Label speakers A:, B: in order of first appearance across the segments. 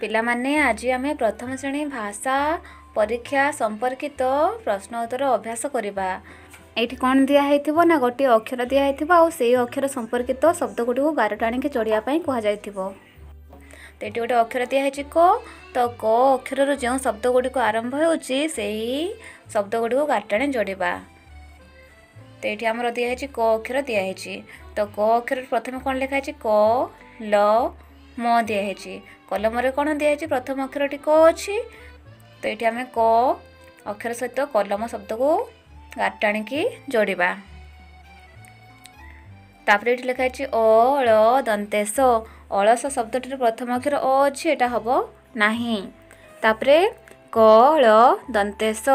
A: ପିଲାମାନେ ଆଜି ଆମେ ପ୍ରଥମ ଶ୍ରେଣୀ ଭାଷା ପରୀକ୍ଷା ସମ୍ପର୍କିତ ପ୍ରଶ୍ନ ଉତ୍ତର ଅଭ୍ୟାସ କରିବା ଏଇଠି କ'ଣ ଦିଆହେଇଥିବ ନା ଗୋଟିଏ ଅକ୍ଷର ଦିଆହେଇଥିବ ଆଉ ସେଇ ଅକ୍ଷର ସମ୍ପର୍କିତ ଶବ୍ଦଗୁଡ଼ିକୁ ବାରଟା ଆଣିକି ଚଢ଼ିବା ପାଇଁ କୁହାଯାଇଥିବ ତ ଏଇଠି ଗୋଟେ ଅକ୍ଷର ଦିଆହେଇଛି କ ତ କ ଅକ୍ଷରରୁ ଯେଉଁ ଶବ୍ଦ ଶବ୍ଦଗୁଡ଼ିକ ଆରମ୍ଭ ହେଉଛି ସେହି ଶବ୍ଦ ଗୁଡ଼ିକୁ ଗାରଟାଣି ଯୋଡ଼ିବା ତ ଏଇଠି ଆମର ଦିଆହେଇଛି କ ଅକ୍ଷର ଦିଆହେଇଛି ତ କ ଅକ୍ଷର ପ୍ରଥମେ କ'ଣ ଲେଖା ହେଇଛି କ ଲ ମ ଦିଆହେଇଛି କଲମରେ କ'ଣ ଦିଆହେଇଛି ପ୍ରଥମ ଅକ୍ଷରଟି କ ଅଛି ତ ଏଇଠି ଆମେ କ ଅକ୍ଷର ସହିତ କଲମ ଶବ୍ଦକୁ ଗାଟ ଆଣିକି ଯୋଡ଼ିବା ତାପରେ ଏଇଠି ଲେଖା ହେଇଛି ଅ ଳ ଦନ୍ତେସ ଅଳସ ଶବ୍ଦଟିରେ ପ୍ରଥମ ଅକ୍ଷର ଅ ଅଛି ଏଇଟା ହେବ ନାହିଁ ତାପରେ କ ଳ ଦନ୍ତେସ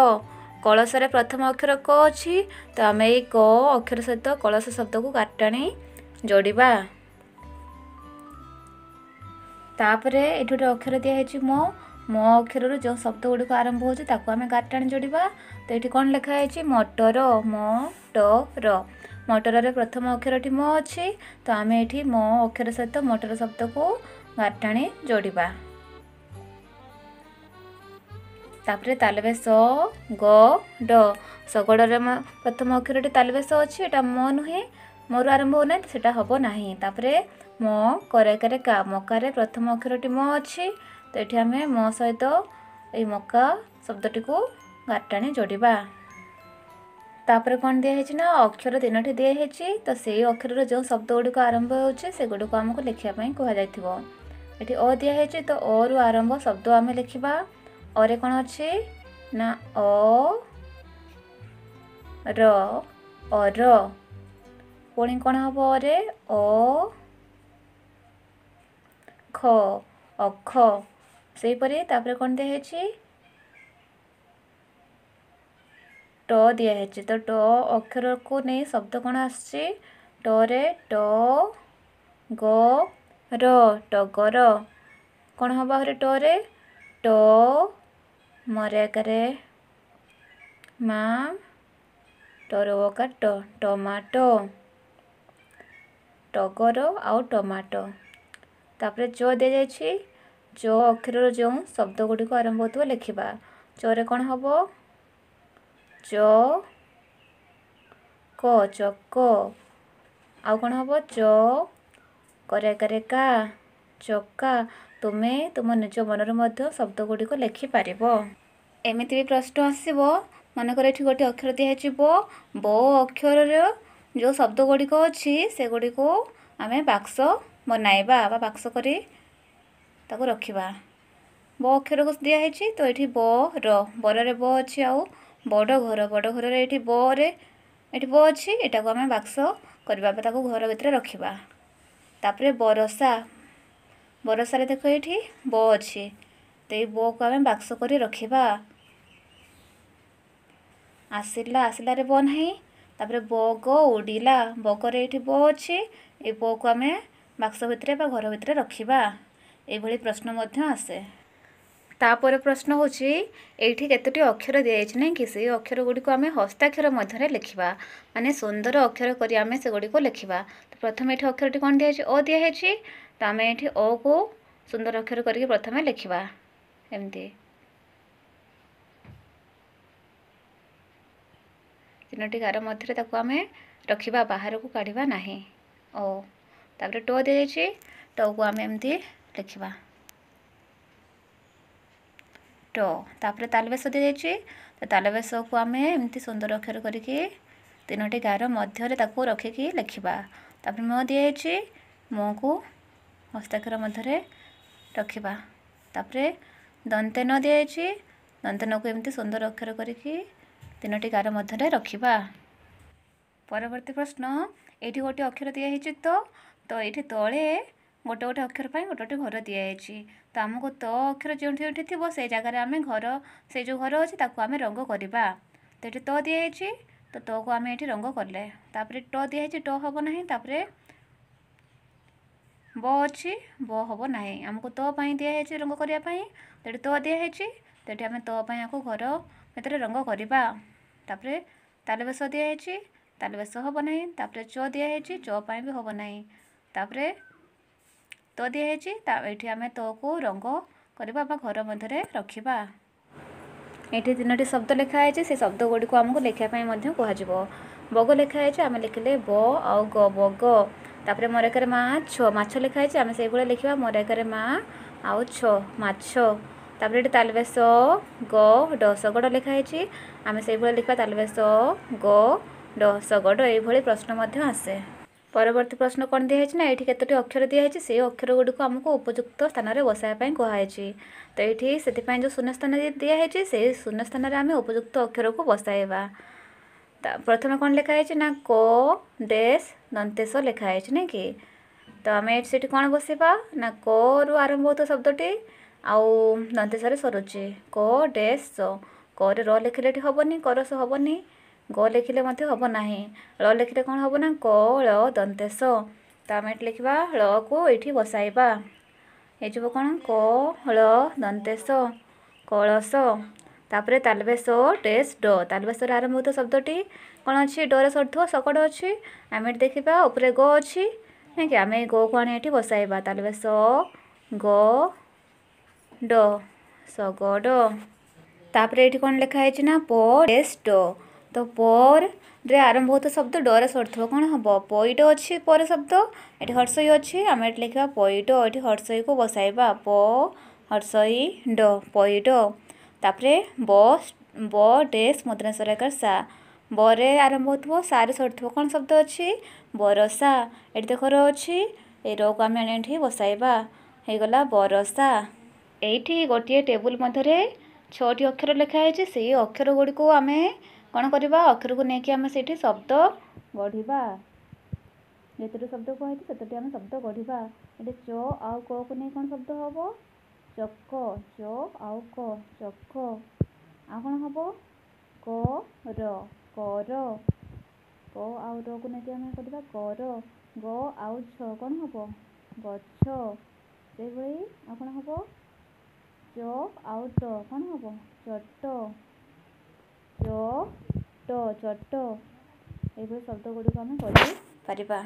A: କଳସରେ ପ୍ରଥମ ଅକ୍ଷର କ ଅଛି ତ ଆମେ ଏଇ କ ଅକ୍ଷର ସହିତ କଳସ ଶବ୍ଦକୁ ଗାଟାଣି ଯୋଡ଼ିବା ତାପରେ ଏଠି ଗୋଟେ ଅକ୍ଷର ଦିଆହେଇଛି ମୋ ମୋ ଅକ୍ଷରରୁ ଯେଉଁ ଶବ୍ଦ ଗୁଡ଼ିକ ଆରମ୍ଭ ହେଉଛି ତାକୁ ଆମେ ଗାରିଟାଣି ଯୋଡ଼ିବା ତ ଏଠି କ'ଣ ଲେଖା ହେଇଛି ମଟର ମ ଟ ର ମଟରରେ ପ୍ରଥମ ଅକ୍ଷରଟି ମ ଅଛି ତ ଆମେ ଏଠି ମୋ ଅକ୍ଷର ସହିତ ମଟର ଶବ୍ଦକୁ ଗାରିଟାଣି ଯୋଡ଼ିବା ତାପରେ ତାଲବେ ସ ଗ ଡ ଶଗଡ଼ରେ ପ୍ରଥମ ଅକ୍ଷରଟି ତାଲବେ ସ ଅଛି ଏଇଟା ମ ନୁହେଁ ମୋର ଆରମ୍ଭ ହେଉନାହିଁ ସେଇଟା ହେବ ନାହିଁ ତାପରେ ମ କରେକରେ କା ମକାରେ ପ୍ରଥମ ଅକ୍ଷରଟି ମ ଅଛି ତ ଏଠି ଆମେ ମ ସହିତ ଏଇ ମକା ଶବ୍ଦଟିକୁ ଗାଟାଣି ଯୋଡ଼ିବା ତାପରେ କ'ଣ ଦିଆହେଇଛି ନା ଅକ୍ଷର ତିନୋଟି ଦିଆହେଇଛି ତ ସେଇ ଅକ୍ଷରର ଯେଉଁ ଶବ୍ଦ ଗୁଡ଼ିକ ଆରମ୍ଭ ହେଉଛି ସେଗୁଡ଼ିକୁ ଆମକୁ ଲେଖିବା ପାଇଁ କୁହାଯାଇଥିବ ଏଠି ଅ ଦିଆହେଇଛି ତ ଅରୁ ଆରମ୍ଭ ଶବ୍ଦ ଆମେ ଲେଖିବା ଅରେ କ'ଣ ଅଛି ନା ଅର ଅର ପୁଣି କ'ଣ ହେବ ଅରେ ଅ ଖ ଅଖ ସେହିପରି ତାପରେ କ'ଣ ଦିଆହେଇଛି ଟ ଦିଆହେଇଛି ତ ଟ ଅକ୍ଷରକୁ ନେଇ ଶବ୍ଦ କ'ଣ ଆସୁଛି ଟରେ ଟ ଗ ର ଟଗର କ'ଣ ହେବ ଆହୁରି ଟରେ ଟ ମା ଟର ଅକାର ଟଗର ଆଉ ଟମାଟୋ ତାପରେ ଚ ଦିଆଯାଇଛି ଚ ଅକ୍ଷରର ଯେଉଁ ଶବ୍ଦ ଗୁଡ଼ିକ ଆରମ୍ଭ ହେଉଥିବ ଲେଖିବା ଚରେ କ'ଣ ହେବ ଚ କ ଚକ ଆଉ କ'ଣ ହେବ ଚ କରେକା ଚକା ତୁମେ ତୁମ ନିଜ ମନରୁ ମଧ୍ୟ ଶବ୍ଦ ଗୁଡ଼ିକ ଲେଖିପାରିବ ଏମିତି ବି ପ୍ରଶ୍ନ ଆସିବ ମନେକର ଏଠି ଗୋଟେ ଅକ୍ଷର ଦିଆଯିବ ବ ବ ଅକ୍ଷରର ଯେଉଁ ଶବ୍ଦଗୁଡ଼ିକ ଅଛି ସେଗୁଡ଼ିକୁ ଆମେ ବାକ୍ସ ବନାଇବା ବା ବାକ୍ସ କରି ତାକୁ ରଖିବା ବ ଅକ୍ଷରକୁ ଦିଆହେଇଛି ତ ଏଠି ବ ର ବରରେ ବ ଅଛି ଆଉ ବଡ଼ ଘର ବଡ଼ ଘରରେ ଏଠି ବରେ ଏଠି ବ ଅଛି ଏଟାକୁ ଆମେ ବାକ୍ସ କରିବା ବା ତାକୁ ଘର ଭିତରେ ରଖିବା ତାପରେ ବରସା ବରସାରେ ଦେଖ ଏଇଠି ବ ଅଛି ତ ଏଇ ବକୁ ଆମେ ବାକ୍ସ କରି ରଖିବା ଆସିଲା ଆସିଲାରେ ବ ନାହିଁ ତାପରେ ବଗ ଉଡ଼ିଲା ବଗରେ ଏଇଠି ବ ଅଛି ଏ ବଗକୁ ଆମେ ବାକ୍ସ ଭିତରେ ବା ଘର ଭିତରେ ରଖିବା ଏଭଳି ପ୍ରଶ୍ନ ମଧ୍ୟ ଆସେ ତାପରେ ପ୍ରଶ୍ନ ହେଉଛି ଏଇଠି କେତୋଟି ଅକ୍ଷର ଦିଆଯାଇଛି ନାହିଁ କି ସେଇ ଅକ୍ଷର ଗୁଡ଼ିକୁ ଆମେ ହସ୍ତାକ୍ଷର ମଧ୍ୟରେ ଲେଖିବା ମାନେ ସୁନ୍ଦର ଅକ୍ଷର କରି ଆମେ ସେଗୁଡ଼ିକୁ ଲେଖିବା ତ ପ୍ରଥମେ ଏଠି ଅକ୍ଷରଟି କ'ଣ ଦିଆହେଇଛି ଅ ଦିଆହେଇଛି ତ ଆମେ ଏଠି ଅକୁ ସୁନ୍ଦର ଅକ୍ଷର କରିକି ପ୍ରଥମେ ଲେଖିବା ଏମିତି ତିନୋଟି ଗାର ମଧ୍ୟରେ ତାକୁ ଆମେ ରଖିବା ବାହାରକୁ କାଢ଼ିବା ନାହିଁ ଓ ତାପରେ ଟ ଦିଆଯାଇଛି ଟୋକୁ ଆମେ ଏମିତି ଲେଖିବା ଟ ତାପରେ ତାଲବେଶ ଦିଆଯାଇଛି ତାଲବେଶକୁ ଆମେ ଏମିତି ସୁନ୍ଦର ଅକ୍ଷର କରିକି ତିନୋଟି ଗାର ମଧ୍ୟରେ ତାକୁ ରଖିକି ଲେଖିବା ତାପରେ ମୁଁ ଦିଆଯାଇଛି ମୁଁକୁ ହସ୍ତାକ୍ଷର ମଧ୍ୟରେ ରଖିବା ତାପରେ ଦନ୍ତେନ ଦିଆଯାଇଛି ଦନ୍ତେନକୁ ଏମିତି ସୁନ୍ଦର ଅକ୍ଷର କରିକି ତିନୋଟି ଗାର ମଧ୍ୟରେ ରଖିବା ପରବର୍ତ୍ତୀ ପ୍ରଶ୍ନ ଏଇଠି ଗୋଟିଏ ଅକ୍ଷର ଦିଆହେଇଛି ତ ତ ଏଇଠି ତଳେ ଗୋଟେ ଗୋଟେ ଅକ୍ଷର ପାଇଁ ଗୋଟେ ଗୋଟେ ଘର ଦିଆହେଇଛି ତ ଆମକୁ ତ ଅକ୍ଷର ଯେଉଁଠି ଯେଉଁଠି ଥିବ ସେ ଜାଗାରେ ଆମେ ଘର ସେ ଯେଉଁ ଘର ଅଛି ତାକୁ ଆମେ ରଙ୍ଗ କରିବା ତ ଏଇଠି ତ ଦିଆହେଇଛି ତ ତକୁ ଆମେ ଏଇଠି ରଙ୍ଗ କଲେ ତାପରେ ଟ ଦିଆହେଇଛି ଟ ହେବ ନାହିଁ ତାପରେ ବ ଅଛି ବ ହେବ ନାହିଁ ଆମକୁ ତ ପାଇଁ ଦିଆହେଇଛି ରଙ୍ଗ କରିବା ପାଇଁ ତ ଏଠି ତ ଦିଆହେଇଛି ତ ଏଠି ଆମେ ତ ପାଇଁ ଆକୁ ଘର ଭିତରେ ରଙ୍ଗ କରିବା ତାପରେ ତାଲବେସ ଦିଆହେଇଛି ତାଲବେସ ହେବ ନାହିଁ ତାପରେ ଚ ଦିଆହେଇଛି ଚ ପାଇଁ ବି ହେବ ନାହିଁ ତାପରେ ତ ଦିଆହେଇଛି ତା ଏଠି ଆମେ ତକୁ ରଙ୍ଗ କରିବା ବା ଘର ମଧ୍ୟରେ ରଖିବା ଏଠି ତିନୋଟି ଶବ୍ଦ ଲେଖା ହେଇଛି ସେ ଶବ୍ଦ ଗୁଡ଼ିକୁ ଆମକୁ ଲେଖିବା ପାଇଁ ମଧ୍ୟ କୁହାଯିବ ବଗ ଲେଖା ହେଇଛି ଆମେ ଲେଖିଲେ ବ ଆଉ ଗ ବଗ ତାପରେ ମରେକରେ ମାଛ ମାଛ ଲେଖା ହେଇଛି ଆମେ ସେଇଭଳିଆ ଲେଖିବା ମରେକରେ ମା ଆଉ ଛ ମାଛ तापर तालवेश ग डसगड लिखाई आम से लिखा तालवेश ग डसगड ये प्रश्न आसे परवर्त प्रश्न कौन दिखाई ना ये कतोटी अक्षर दिखाई से अक्षर गुड़ी आमको उपयुक्त स्थान में बसायापी कहुई तो ये से जो शून्य स्थान दिखाई से शून्य स्थान में आम उपयुक्त अक्षर को बसायबा प्रथम कौन लिखाई ना को डेस दंतेश लिखाई नहीं कि तो आम से कौन बस ना को रु आरंभ हो तो शब्दी ଆଉ ଦନ୍ତେଶ୍ୱରରେ ସରୁଛି କ ଡେସ୍ ସ କରେ ର ଲେଖିଲେ ଏଠି ହେବନି କର ସ ହେବନି ଗ ଲେଖିଲେ ମଧ୍ୟ ହେବ ନାହିଁ ଳ ଲେଖିଲେ କ'ଣ ହେବ ନା କ ଳ ଦନ୍ତେଶ ତ ଆମେ ଏଠି ଲେଖିବା ଳକୁ ଏଇଠି ବସାଇବା ହେଇଯିବ କ'ଣ କ ଳ ଦନ୍ତେଶ କଳସ ତାପରେ ତାଲବେଶ ଟେସ୍ ଡ ତାଲବେଶରେ ଆରମ୍ଭ ହେଉଥିବ ଶବ୍ଦଟି କ'ଣ ଅଛି ଡରେ ସରୁଥିବ ଶକଡ଼ ଅଛି ଆମେ ଏଠି ଦେଖିବା ଉପରେ ଗ ଅଛି ନାଇଁକି ଆମେ ଗୋକୁ ଆଣି ଏଠି ବସାଇବା ତାଲବେଶ ଗ ড ସଗଡ଼ ତାପରେ ଏଠି କ'ଣ ଲେଖା ହେଇଛି ନା ପ ଡେସ୍ ଡ ତ ପରେ ଆରମ୍ଭ ହେଉଥିବା ଶବ୍ଦ ଡରେ ସରିଥିବ କ'ଣ ହେବ ପଇଟ ଅଛି ପରେ ଶବ୍ଦ ଏଠି ହର୍ଷଇ ଅଛି ଆମେ ଏଠି ଲେଖିବା ପଇଟ ଏଠି ହର୍ଷଇକୁ ବସାଇବା ପ ହର୍ଷଇ ଡ ପଇଟ ତାପରେ ବ ବ ଡେସ୍ ମୁଦ୍ରାସ୍ୱର ଏକାର ସା ବରେ ଆରମ୍ଭ ହେଉଥିବ ସାରେ ସରିଥିବ କ'ଣ ଶବ୍ଦ ଅଛି ବରସା ଏଠି ଦେଖ ର ଅଛି ଏ ରକୁ ଆମେ ଆଣି ଏଠି ବସାଇବା ହେଇଗଲା ବରସା ଏଇଠି ଗୋଟିଏ ଟେବୁଲ୍ ମଧ୍ୟରେ ଛଅଟି ଅକ୍ଷର ଲେଖା ହେଇଛି ସେଇ ଅକ୍ଷର ଗୁଡ଼ିକୁ ଆମେ କ'ଣ କରିବା ଅକ୍ଷରକୁ ନେଇକି ଆମେ ସେଇଠି ଶବ୍ଦ ଗଢ଼ିବା ଯେତୋଟି ଶବ୍ଦ କୁହାଯାଇଛି ସେତେଟି ଆମେ ଶବ୍ଦ ଗଢ଼ିବା ଏଠି ଚ ଆଉ କକୁ ନେଇ କ'ଣ ଶବ୍ଦ ହେବ ଚକ ଚ ଆଉ କ ଚକ ଆଉ କ'ଣ ହେବ କ ର କର କ ଆଉ ରକୁ ନେଇକି ଆମେ କରିବା କର ଗ ଆଉ ଛ କ'ଣ ହେବ ଗଛ ସେଇଭଳି ଆଉ କ'ଣ ହେବ ଯୋ ଆଉ ଟ କ'ଣ ହେବ ଚଟ ଯୋ ଟ ଚଟ ଏହିଭଳି ଶବ୍ଦ ଗୁଡ଼ିକ ଆମେ କରିପାରିବା